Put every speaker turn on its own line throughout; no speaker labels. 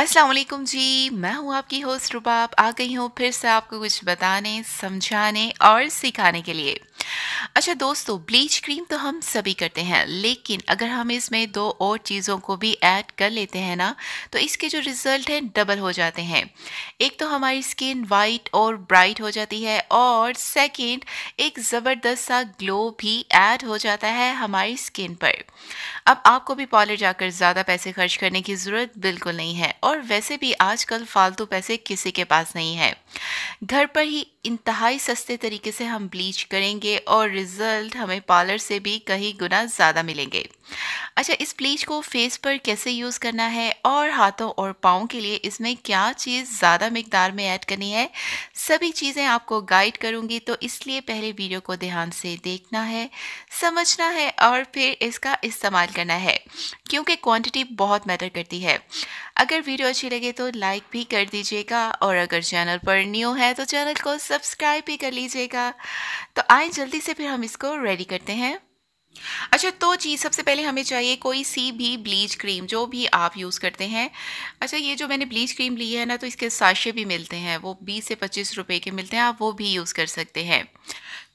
अस्सलाम वालेकुम जी मैं हूँ आपकी होस्ट रुबाब आ गई हूँ फिर से आपको कुछ बताने समझाने और सिखाने के लिए अच्छा दोस्तों ब्लीच क्रीम तो हम सभी करते हैं लेकिन अगर हम इसमें दो और चीज़ों को भी ऐड कर लेते हैं ना तो इसके जो रिज़ल्ट हैं डबल हो जाते हैं एक तो हमारी स्किन वाइट और ब्राइट हो जाती है और सेकंड एक ज़बरदस्त सा ग्लो भी ऐड हो जाता है हमारी स्किन पर अब आपको भी पॉलर जाकर ज़्यादा पैसे खर्च करने की ज़रूरत बिल्कुल नहीं है और वैसे भी आजकल फालतू पैसे किसी के पास नहीं है घर पर ही इंतहाई सस्ते तरीके से हम ब्लीच करेंगे और रिजल्ट हमें पार्लर से भी कहीं गुना ज़्यादा मिलेंगे अच्छा इस ब्लीच को फेस पर कैसे यूज़ करना है और हाथों और पाँव के लिए इसमें क्या चीज़ ज़्यादा मकदार में ऐड करनी है सभी चीज़ें आपको गाइड करूँगी तो इसलिए पहले वीडियो को ध्यान से देखना है समझना है और फिर इसका इस्तेमाल करना है क्योंकि क्वांटिटी बहुत मैटर करती है अगर वीडियो अच्छी लगे तो लाइक भी कर दीजिएगा और अगर चैनल पर न्यू है तो चैनल को सब्सक्राइब भी कर लीजिएगा तो आए जल्दी से फिर हम इसको रेडी करते हैं अच्छा तो जी सबसे पहले हमें चाहिए कोई सी भी ब्लीच क्रीम जो भी आप यूज़ करते हैं अच्छा ये जो मैंने ब्लीच क्रीम ली है ना तो इसके साशे भी मिलते हैं वो बीस से पच्चीस रुपए के मिलते हैं आप वो भी यूज़ कर सकते हैं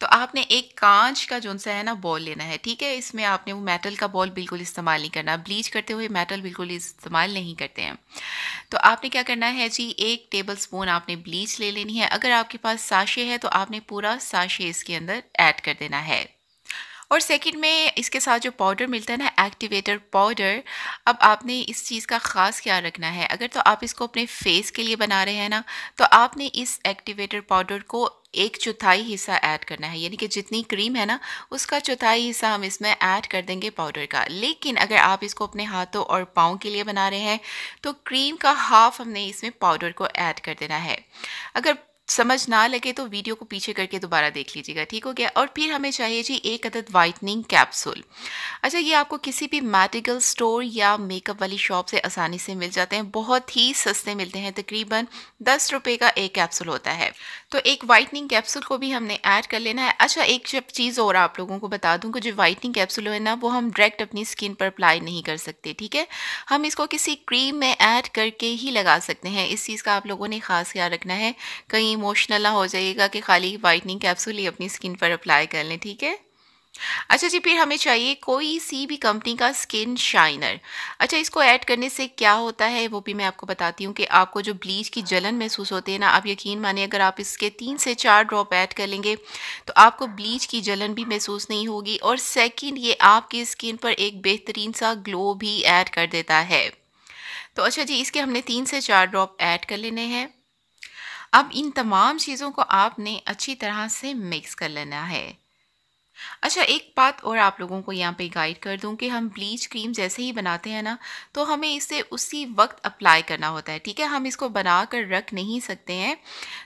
तो आपने एक कांच का जो सा है ना बॉल लेना है ठीक है इसमें आपने वो मेटल का बॉल बिल्कुल इस्तेमाल नहीं करना ब्लीच करते हुए मेटल बिल्कुल इस्तेमाल नहीं करते हैं तो आपने क्या करना है जी एक टेबल स्पून आपने ब्लीच ले लेनी है अगर आपके पास साशे है तो आपने पूरा साशे इसके अंदर ऐड कर देना है और सेकंड में इसके साथ जो पाउडर मिलता है ना एक्टिवेटर पाउडर अब आपने इस चीज़ का ख़ास ख्याल रखना है अगर तो आप इसको अपने फेस के लिए बना रहे हैं ना तो आपने इस एक्टिवेटर पाउडर को एक चौथाई हिस्सा ऐड करना है यानी कि जितनी क्रीम है ना उसका चौथाई हिस्सा हम इसमें ऐड कर देंगे पाउडर का लेकिन अगर आप इसको अपने हाथों और पाँव के लिए बना रहे हैं तो क्रीम का हाफ हमने इसमें पाउडर को ऐड कर देना है अगर समझ ना लगे तो वीडियो को पीछे करके दोबारा देख लीजिएगा ठीक हो गया और फिर हमें चाहिए जी एक अदद वाइटनिंग कैप्सूल अच्छा ये आपको किसी भी मेडिकल स्टोर या मेकअप वाली शॉप से आसानी से मिल जाते हैं बहुत ही सस्ते मिलते हैं तकरीबन दस रुपये का एक कैप्सूल होता है तो एक वाइटनिंग कैप्सूल को भी हमने ऐड कर लेना है अच्छा एक जब चीज़ और आप लोगों को बता दूँ कि जो वाइटनिंग कैप्सूल है ना वो हम डायरेक्ट अपनी स्किन पर अप्लाई नहीं कर सकते ठीक है हम इसको किसी क्रीम में ऐड करके ही लगा सकते हैं इस चीज़ का आप लोगों ने खास ख्याल रखना है कहीं इमोशनल ना हो जाइएगा कि खाली वाइटनिंग कैप्सूल ही अपनी स्किन पर अप्लाई कर लें ठीक है अच्छा जी फिर हमें चाहिए कोई सी भी कंपनी का स्किन शाइनर अच्छा इसको ऐड करने से क्या होता है वो भी मैं आपको बताती हूँ कि आपको जो ब्लीच की जलन महसूस होती है ना आप यकीन माने अगर आप इसके तीन से चार ड्रॉप ऐड कर लेंगे तो आपको ब्लीच की जलन भी महसूस नहीं होगी और सेकंड ये आपकी स्किन पर एक बेहतरीन सा ग्लो भी ऐड कर देता है तो अच्छा जी इसके हमने तीन से चार ड्रॉप ऐड कर लेने हैं अब इन तमाम चीज़ों को आपने अच्छी तरह से मिक्स कर लेना है अच्छा एक बात और आप लोगों को यहाँ पे गाइड कर दूँ कि हम ब्लीच क्रीम जैसे ही बनाते हैं ना तो हमें इसे उसी वक्त अप्लाई करना होता है ठीक है हम इसको बना कर रख नहीं सकते हैं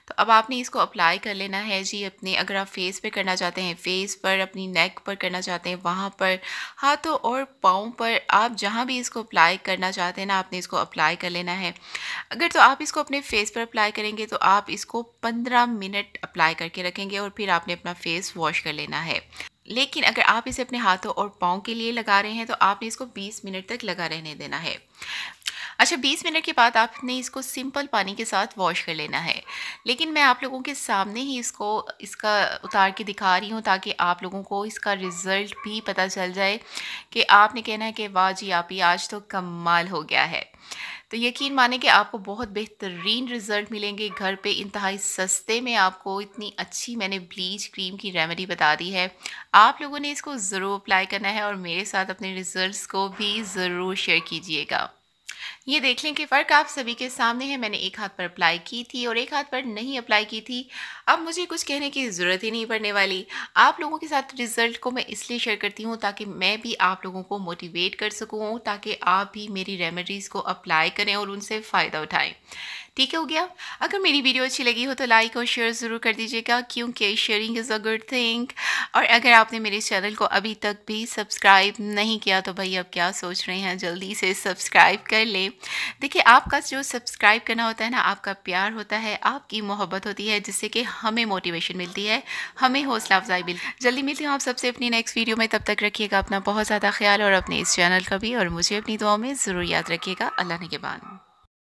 तो अब आपने इसको अप्लाई कर लेना है जी अपने अगर आप फेस पे करना चाहते हैं फेस पर अपनी नेक पर करना चाहते हैं वहाँ पर हाथों और पाँव पर आप जहाँ भी इसको अप्लाई करना चाहते हैं ना आपने इसको अप्लाई कर लेना है अगर तो आप इसको अपने फेस पर अप्लाई करेंगे तो आप इसको पंद्रह मिनट अप्लाई करके रखेंगे और फिर आपने अपना फेस वॉश कर लेना है लेकिन अगर आप इसे अपने हाथों और पाँव के लिए लगा रहे हैं तो आपने इसको 20 मिनट तक लगा रहने देना है अच्छा 20 मिनट के बाद आपने इसको सिंपल पानी के साथ वॉश कर लेना है लेकिन मैं आप लोगों के सामने ही इसको इसका उतार के दिखा रही हूँ ताकि आप लोगों को इसका रिज़ल्ट भी पता चल जाए कि आपने कहना है कि वाह जी आप ही आज तो कमाल हो गया है तो यकीन माने कि आपको बहुत बेहतरीन रिज़ल्ट मिलेंगे घर पे इंतहाई सस्ते में आपको इतनी अच्छी मैंने ब्लीच क्रीम की रेमेडी बता दी है आप लोगों ने इसको ज़रूर अप्लाई करना है और मेरे साथ अपने रिज़ल्ट को भी ज़रूर शेयर कीजिएगा ये देख लें कि फ़र्क आप सभी के सामने है मैंने एक हाथ पर अप्लाई की थी और एक हाथ पर नहीं अप्लाई की थी अब मुझे कुछ कहने की ज़रूरत ही नहीं पड़ने वाली आप लोगों के साथ रिज़ल्ट को मैं इसलिए शेयर करती हूँ ताकि मैं भी आप लोगों को मोटिवेट कर सकूँ ताकि आप भी मेरी रेमेडीज़ को अप्लाई करें और उनसे फ़ायदा उठाएँ ठीक हो गया अगर मेरी वीडियो अच्छी लगी हो तो लाइक और शेयर ज़रूर कर दीजिएगा क्योंकि sharing is a good thing और अगर आपने मेरे चैनल को अभी तक भी सब्सक्राइब नहीं किया तो भाई अब क्या सोच रहे हैं जल्दी से सब्सक्राइब कर लें देखिए आपका जो सब्सक्राइब करना होता है ना आपका प्यार होता है आपकी मोहब्बत होती है जिससे कि हमें मोटिवेशन मिलती है हमें हौसला अफजाई मिलती है जल्दी मिलती हूँ आप सबसे अपनी नेक्स्ट वीडियो में तब तक रखिएगा अपना बहुत ज़्यादा ख्याल और अपने इस चैनल का भी और मुझे अपनी दुआ में ज़रूर याद रखिएगा अल्लाह ने के बाद